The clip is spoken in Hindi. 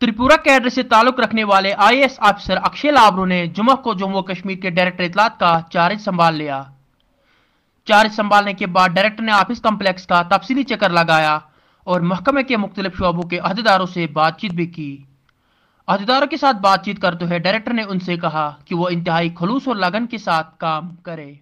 त्रिपुरा कैडर से ताल्लुक रखने वाले आईएएस ऑफिसर अक्षय लाबरू ने जुम्मे को जम्मू कश्मीर के डायरेक्टर इतलात का चार्ज संभाल लिया चार्ज संभालने के बाद डायरेक्टर ने ऑफिस कम्प्लेक्स का तफसीली चक्कर लगाया और महकमे के मुख्तलिफ शोबों के अहदेदारों से बातचीत भी की अहदेदारों के साथ बातचीत करते हुए डायरेक्टर ने उनसे कहा कि वह इंतहाई खलूस और लगन के साथ काम करें